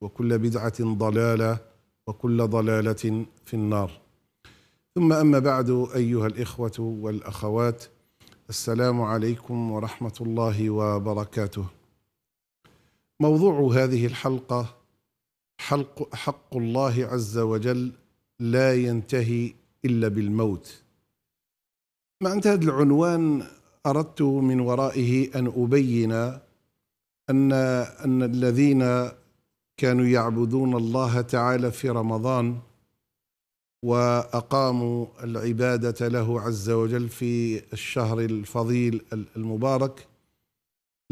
وكل بدعة ضلالة وكل ضلالة في النار ثم أما بعد أيها الإخوة والأخوات السلام عليكم ورحمة الله وبركاته موضوع هذه الحلقة حلق حق الله عز وجل لا ينتهي إلا بالموت مع هذا العنوان أردت من ورائه أن أبين أن أن الذين كانوا يعبدون الله تعالى في رمضان واقاموا العباده له عز وجل في الشهر الفضيل المبارك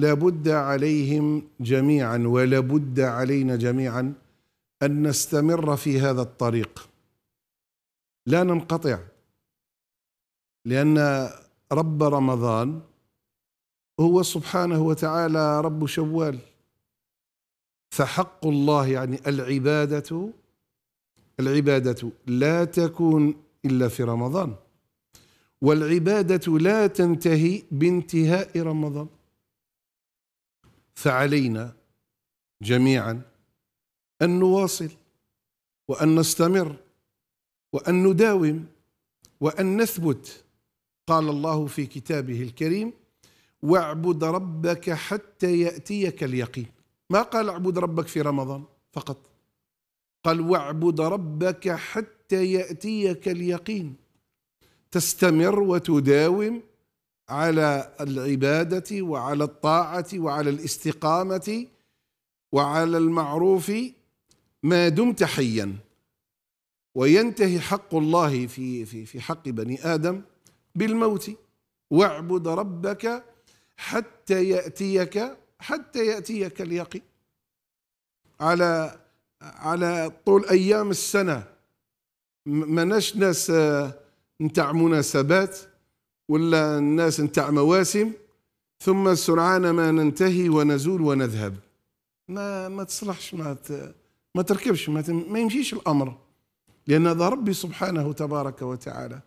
لابد عليهم جميعا ولابد علينا جميعا ان نستمر في هذا الطريق لا ننقطع لان رب رمضان هو سبحانه وتعالى رب شوال فحق الله يعني العبادة العبادة لا تكون إلا في رمضان والعبادة لا تنتهي بانتهاء رمضان فعلينا جميعا أن نواصل وأن نستمر وأن نداوم وأن نثبت قال الله في كتابه الكريم واعبد ربك حتى يأتيك اليقين ما قال اعبد ربك في رمضان فقط قال واعبد ربك حتى ياتيك اليقين تستمر وتداوم على العباده وعلى الطاعه وعلى الاستقامه وعلى المعروف ما دمت حيا وينتهي حق الله في في في حق بني ادم بالموت واعبد ربك حتى ياتيك حتى يأتيك اليقين على على طول أيام السنة مناش ناس آه، نتاع مناسبات ولا الناس نتاع مواسم ثم سرعان ما ننتهي ونزول ونذهب ما ما تصلحش ما ما تركبش ما, ما يمشيش الامر لان هذا ربي سبحانه تبارك وتعالى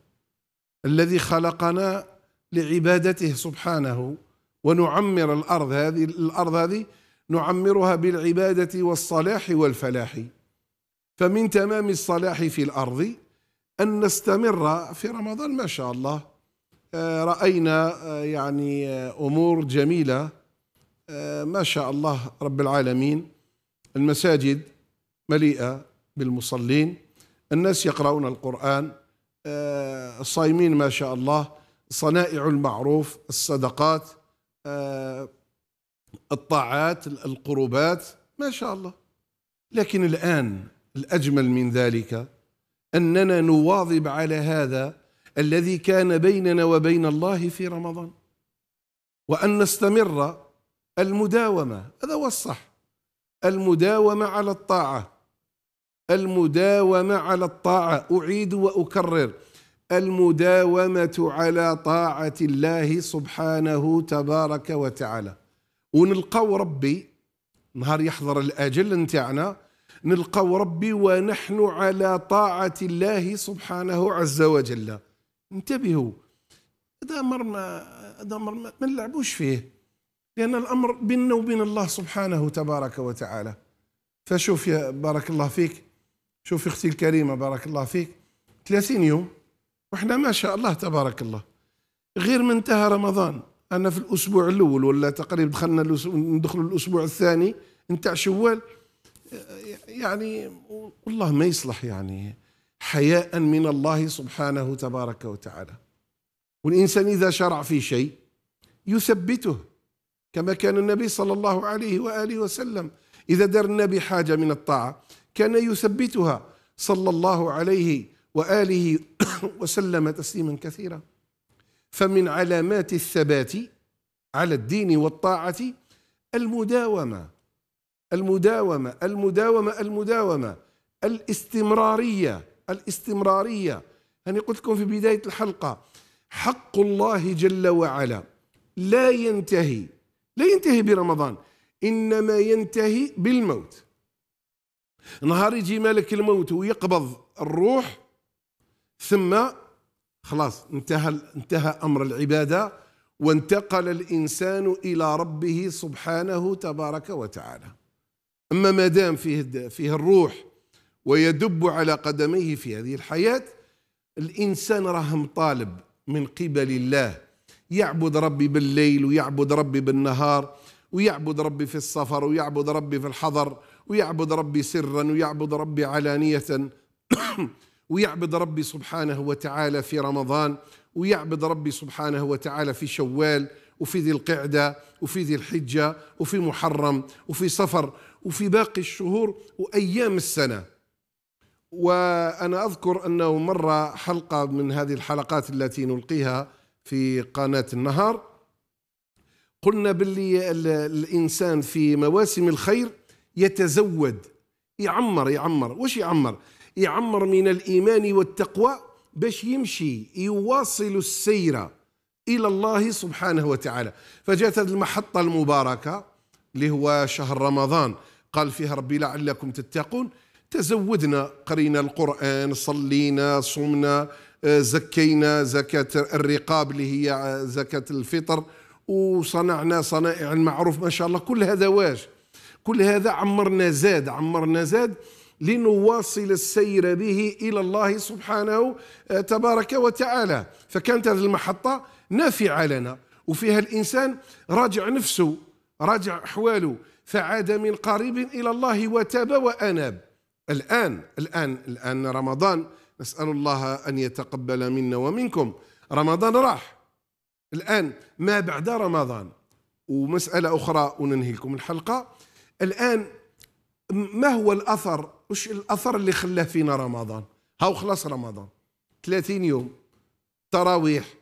الذي خلقنا لعبادته سبحانه ونعمر الأرض هذه الأرض هذه نعمرها بالعبادة والصلاح والفلاح فمن تمام الصلاح في الأرض أن نستمر في رمضان ما شاء الله آه، رأينا آه، يعني آه، أمور جميلة ما شاء الله رب العالمين المساجد مليئة بالمصلين الناس يقرؤون القرآن الصائمين ما شاء الله صنائع المعروف الصدقات آه، الطاعات القربات ما شاء الله لكن الآن الأجمل من ذلك أننا نواظب على هذا الذي كان بيننا وبين الله في رمضان وأن نستمر المداومة هذا هو الصح المداومة على الطاعة المداومة على الطاعة أعيد وأكرر المداومه على طاعه الله سبحانه تبارك وتعالى ونلقاو ربي نهار يحضر الاجل نتاعنا نلقاو ربي ونحن على طاعه الله سبحانه عز وجل انتبهوا هذا امر ما هذا امر ما نلعبوش فيه لان الامر بيننا وبين الله سبحانه تبارك وتعالى فشوف يا بارك الله فيك شوف اختي الكريمه بارك الله فيك 30 يوم واحنا ما شاء الله تبارك الله غير من انتهى رمضان انا في الاسبوع الاول ولا تقريبا دخلنا ندخلوا الاسبوع الثاني نتاع شوال يعني والله ما يصلح يعني حياء من الله سبحانه تبارك وتعالى والانسان اذا شرع في شيء يثبته كما كان النبي صلى الله عليه واله وسلم اذا دار النبي حاجه من الطاعه كان يثبتها صلى الله عليه واله وسلم تسليما كثيرا فمن علامات الثبات على الدين والطاعه المداومه المداومه المداومه المداومه الاستمراريه الاستمراريه أنا قلت لكم في بداية الحلقة حق الله جل وعلا لا ينتهي لا ينتهي برمضان إنما ينتهي بالموت نهار يجي مالك الموت ويقبض الروح ثم خلاص انتهى انتهى امر العباده وانتقل الانسان الى ربه سبحانه تبارك وتعالى اما ما دام فيه فيه الروح ويدب على قدميه في هذه الحياه الانسان راه مطالب من قبل الله يعبد ربي بالليل ويعبد ربي بالنهار ويعبد ربي في السفر ويعبد ربي في الحضر ويعبد ربي سرا ويعبد ربي علانيه ويعبد ربي سبحانه وتعالى في رمضان ويعبد ربي سبحانه وتعالى في شوال وفي ذي القعدة وفي ذي الحجة وفي محرم وفي صفر وفي باقي الشهور وأيام السنة وأنا أذكر أنه مرة حلقة من هذه الحلقات التي نلقيها في قناة النهار قلنا باللي الإنسان في مواسم الخير يتزود يعمر يعمر وش يعمر يعمر من الإيمان والتقوى باش يمشي يواصل السيرة إلى الله سبحانه وتعالى فجاءت هذه المحطة المباركة اللي هو شهر رمضان قال فيها ربي لعلكم تتقون تزودنا قرينا القرآن صلينا صمنا آه، زكينا زكاة الرقاب اللي هي آه، زكاة الفطر وصنعنا صنائع المعروف ما شاء الله كل هذا واش كل هذا عمرنا زاد عمرنا زاد لنواصل السير به الى الله سبحانه آه، تبارك وتعالى فكانت هذه المحطه نافعه لنا وفيها الانسان راجع نفسه راجع احواله فعاد من قريب الى الله وتاب واناب الان الان الان رمضان نسال الله ان يتقبل منا ومنكم رمضان راح الان ما بعد رمضان ومساله اخرى وننهي لكم الحلقه الان ما هو الأثر وش الأثر اللي خلاه فينا رمضان هاو خلاص رمضان 30 يوم تراويح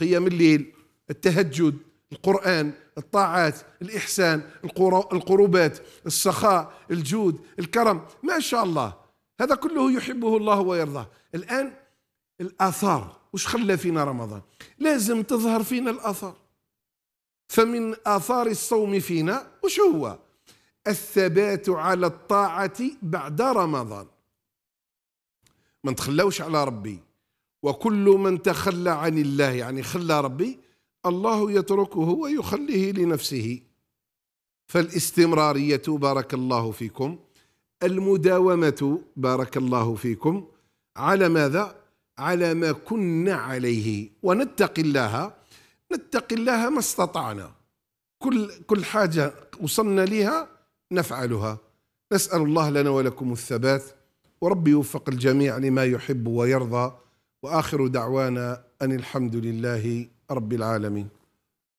قيام الليل التهجد القرآن الطاعات الإحسان القربات السخاء الجود الكرم ما شاء الله هذا كله يحبه الله ويرضاه الآن الآثار وش خلى فينا رمضان لازم تظهر فينا الآثار فمن آثار الصوم فينا وش هو الثبات على الطاعة بعد رمضان ما نتخلاوش على ربي وكل من تخلى عن الله يعني خلى ربي الله يتركه ويخليه لنفسه فالاستمرارية بارك الله فيكم المداومة بارك الله فيكم على ماذا؟ على ما كنا عليه ونتقي الله نتقي الله ما استطعنا كل كل حاجة وصلنا لها نفعلها نسال الله لنا ولكم الثبات وربي يوفق الجميع لما يحب ويرضى واخر دعوانا ان الحمد لله رب العالمين